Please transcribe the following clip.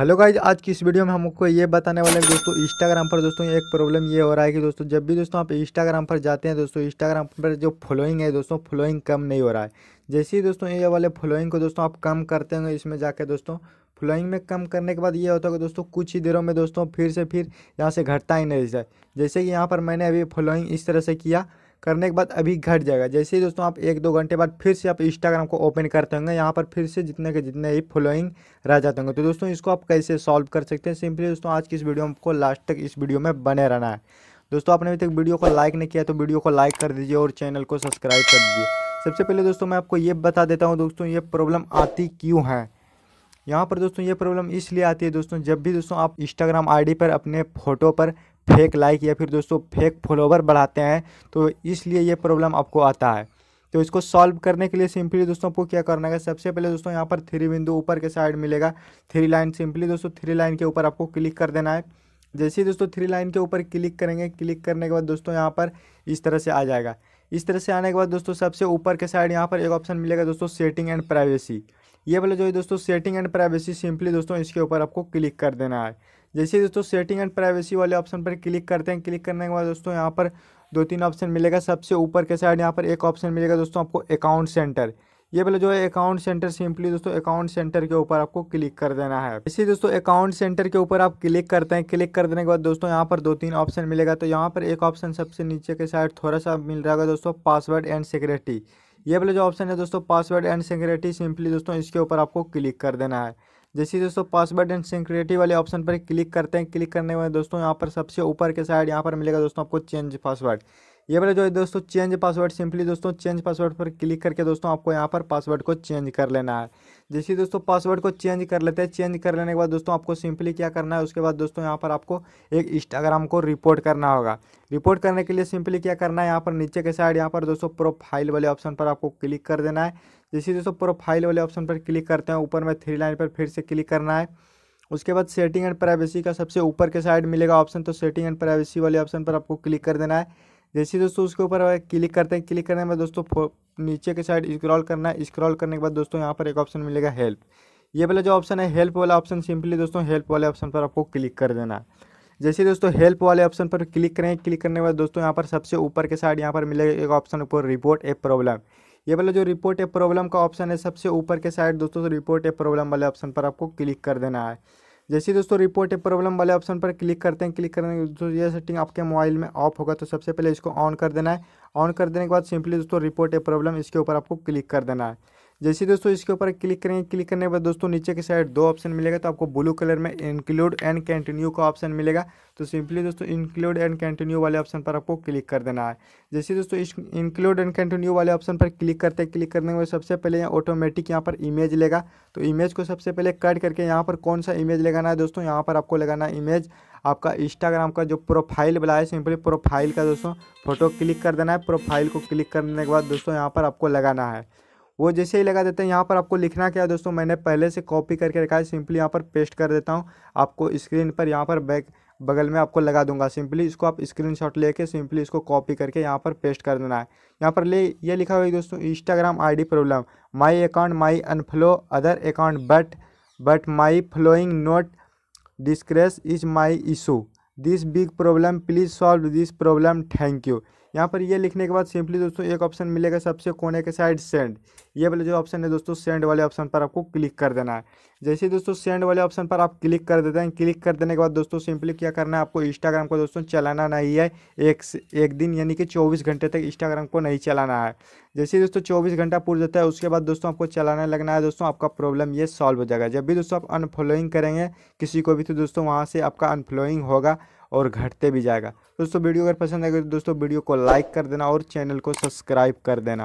hello guys आज की इस वीडियो में हम आपको ये बताने वाले हैं दोस्तों इंस्टाग्राम पर दोस्तों एक प्रॉब्लम ये हो रहा है कि दोस्तों जब भी दोस्तों आप इंस्टाग्राम पर जाते हैं दोस्तों इंस्टाग्राम पर जो फॉलोइंग है दोस्तों फॉलोइंग कम नहीं हो रहा है जैसे ही दोस्तों ये वाले फॉलोइंग को दोस्तों आप कम करते होंगे इसमें जाकर दोस्तों फ्लोइंग में कम करने के बाद ये होता है कि दोस्तों कुछ ही देरों में दोस्तों फिर से फिर यहाँ से घटता ही नहीं जाए जैसे कि यहाँ पर मैंने अभी फ्लोइंग इस तरह से किया करने के बाद अभी घट जाएगा जैसे ही दोस्तों आप एक दो घंटे बाद फिर से आप इंस्टाग्राम को ओपन करते होंगे यहाँ पर फिर से जितने के जितने ही फॉलोइंग रह जाते होंगे तो दोस्तों इसको आप कैसे सॉल्व कर सकते हैं सिंपली दोस्तों आज की इस वीडियो को आपको लास्ट तक इस वीडियो में बने रहना है दोस्तों आपने अभी तक वीडियो को लाइक नहीं किया तो वीडियो को लाइक कर दीजिए और चैनल को सब्सक्राइब कर दीजिए सबसे पहले दोस्तों मैं आपको ये बता देता हूँ दोस्तों ये प्रॉब्लम आती क्यों है यहाँ पर दोस्तों ये प्रॉब्लम इसलिए आती है दोस्तों जब भी दोस्तों आप इंस्टाग्राम आईडी पर अपने फ़ोटो पर फेक लाइक या फिर दोस्तों फेक फॉलोवर बढ़ाते हैं तो इसलिए ये प्रॉब्लम आपको आता है तो इसको सॉल्व करने के लिए सिंपली दोस्तों आपको क्या करना है सबसे पहले दोस्तों यहाँ पर थ्री बिंदु ऊपर के साइड मिलेगा थ्री लाइन सिंपली दोस्तों थ्री लाइन के ऊपर आपको क्लिक कर देना है जैसे ही दोस्तों थ्री लाइन के ऊपर क्लिक करेंगे क्लिक करने के बाद दोस्तों यहाँ पर इस तरह से आ जाएगा इस तरह से आने के बाद दोस्तों सबसे ऊपर के साइड यहाँ पर एक ऑप्शन मिलेगा दोस्तों सेटिंग एंड प्राइवेसी ये वाला जो है दोस्तों सेटिंग एंड प्राइवेसी सिंपली दोस्तों इसके ऊपर आपको क्लिक कर देना है जैसे दोस्तों सेटिंग एंड प्राइवेसी वाले ऑप्शन पर क्लिक करते हैं क्लिक करने के बाद दोस्तों यहाँ पर दो तीन ऑप्शन मिलेगा सबसे ऊपर के साइड यहाँ पर एक ऑप्शन मिलेगा दोस्तों आपको अकाउंट सेंटर ये पहले जो है अकाउंट सेंटर सिंपली दोस्तों अकाउंट सेंटर के ऊपर आपको क्लिक कर देना है इसी दोस्तों अकाउंट सेंटर के ऊपर आप क्लिक करते हैं क्लिक कर देने के बाद दोस्तों यहाँ पर दो तीन ऑप्शन मिलेगा तो यहाँ पर एक ऑप्शन सबसे नीचे के साइड थोड़ा सा मिल रहा है दोस्तों पासवर्ड एंड सिक्योरिटी ये बोले जो ऑप्शन है दोस्तों पासवर्ड एंड सिक्योरिटी सिंपली दोस्तों इसके ऊपर आपको क्लिक कर देना है जैसे दोस्तों पासवर्ड एंड सिक्योरिटी वाले ऑप्शन पर क्लिक करते हैं क्लिक करने वाले दोस्तों यहाँ पर सबसे ऊपर के साइड यहाँ पर मिलेगा दोस्तों आपको चेंज पासवर्ड ये बोले जो है दोस्तों चेंज पासवर्ड सिंपली दोस्तों चेंज पासवर्ड पर क्लिक करके दोस्तों आपको यहाँ पर पासवर्ड को चेंज कर लेना है जैसे दोस्तों पासवर्ड को चेंज कर लेते हैं चेंज कर लेने के बाद दोस्तों आपको सिंपली क्या करना है उसके बाद दोस्तों यहाँ पर आपको एक इंस्टाग्राम को रिपोर्ट करना होगा रिपोर्ट करने के लिए सिंपली क्या करना है यहाँ पर नीचे के साइड यहाँ पर दोस्तों प्रोफाइल वाले ऑप्शन पर आपको क्लिक कर देना है जैसे दोस्तों प्रोफाइल वाले ऑप्शन पर क्लिक करते हैं ऊपर में थ्री लाइन पर फिर से क्लिक करना है उसके बाद सेटिंग एंड प्राइवेसी का सबसे ऊपर के साइड मिलेगा ऑप्शन तो सेटिंग एंड प्राइवेसी वाले ऑप्शन पर आपको क्लिक कर देना है जैसे दोस्तों उसके ऊपर क्लिक करते हैं क्लिक करने के बाद दोस्तों नीचे के साइड स्क्रॉल करना है स्क्रॉल करने के बाद दोस्तों यहाँ पर एक ऑप्शन मिलेगा हेल्प ये वाला जो ऑप्शन है हेल्प वाला ऑप्शन सिंपली दोस्तों हेल्प वाले ऑप्शन पर आपको क्लिक कर देना है जैसे दोस्तों हेल्प वाले ऑप्शन पर क्लिक करें क्लिक करने के बाद दोस्तों यहाँ पर सबसे ऊपर के साइड यहाँ पर मिलेगा एक ऑप्शन ऊपर रिपोर्ट ए प्रॉब्लम ये वाला जो रिपोर्ट ए प्रॉब्लम का ऑप्शन है सबसे ऊपर के साइड दोस्तों रिपोर्ट ए प्रॉब्लम वाले ऑप्शन पर आपको क्लिक कर देना है जैसे दोस्तों रिपोर्ट ए प्रॉब्लम वाले ऑप्शन पर क्लिक करते हैं क्लिक करने के दोस्तों ये सेटिंग आपके मोबाइल में ऑफ होगा तो सबसे पहले इसको ऑन कर देना है ऑन कर देने के बाद सिंपली दोस्तों रिपोर्ट ए प्रॉब्लम इसके ऊपर आपको क्लिक कर देना है जैसे दोस्तों इसके ऊपर क्लिक करेंगे क्लिक करने के बाद दोस्तों नीचे के साइड दो ऑप्शन मिलेगा तो आपको ब्लू कलर में इंक्लूड एंड कंटिन्यू का ऑप्शन मिलेगा तो सिंपली दोस्तों इंक्लूड एंड कंटिन्यू वाले ऑप्शन पर आपको क्लिक कर देना है जैसे दोस्तों इस इंक्लूड एंड कंटिन्यू वाले ऑप्शन पर क्लिक करते हैं क्लिक करने के बाद सबसे पहले यहाँ ऑटोमेटिक यहाँ पर इमेज लेगा तो इमेज को सबसे पहले कट करके यहाँ पर कौन सा इमेज लगाना है दोस्तों यहाँ पर आपको लगाना है इमेज आपका इंस्टाग्राम का जो प्रोफाइल वाला है सिंपली प्रोफाइल का दोस्तों फोटो क्लिक कर देना है प्रोफाइल को क्लिक करने के बाद दोस्तों यहाँ पर आपको लगाना है वो जैसे ही लगा देते हैं यहाँ पर आपको लिखना क्या है दोस्तों मैंने पहले से कॉपी करके रखा है सिंपली यहाँ पर पेस्ट कर देता हूँ आपको स्क्रीन पर यहाँ पर बैक बगल में आपको लगा दूंगा सिंपली इसको आप स्क्रीनशॉट लेके सिंपली इसको कॉपी करके यहाँ पर पेस्ट कर देना है यहाँ पर ले ये लिखा हुआ है दोस्तों Instagram ID problem my account my unfollow other account but but my following not decrease is my issue this big problem please solve this problem thank you यहाँ पर ये लिखने के बाद सिंपली दोस्तों एक ऑप्शन मिलेगा सबसे कोने के साइड सेंड ये वाले जो ऑप्शन है दोस्तों सेंड वाले ऑप्शन पर आपको क्लिक कर देना है जैसे दोस्तों सेंड वाले ऑप्शन पर आप क्लिक कर देते हैं क्लिक कर देने के बाद दोस्तों सिंपली क्या करना है आपको इंस्टाग्राम को दोस्तों चलाना नहीं है एक एक दिन यानी कि चौबीस घंटे तक इंस्टाग्राम को नहीं चलाना है जैसे दोस्तों चौबीस घंटा पूर्व जाता है उसके बाद दोस्तों आपको चलाने लगना है दोस्तों आपका प्रॉब्लम ये सॉल्व हो जाएगा जब भी दोस्तों आप अनफॉलोइंग करेंगे किसी को भी तो दोस्तों वहाँ से आपका अनफॉलोइंग होगा और घटते भी जाएगा दोस्तों वीडियो अगर पसंद आएगा तो दोस्तों वीडियो को लाइक कर देना और चैनल को सब्सक्राइब कर देना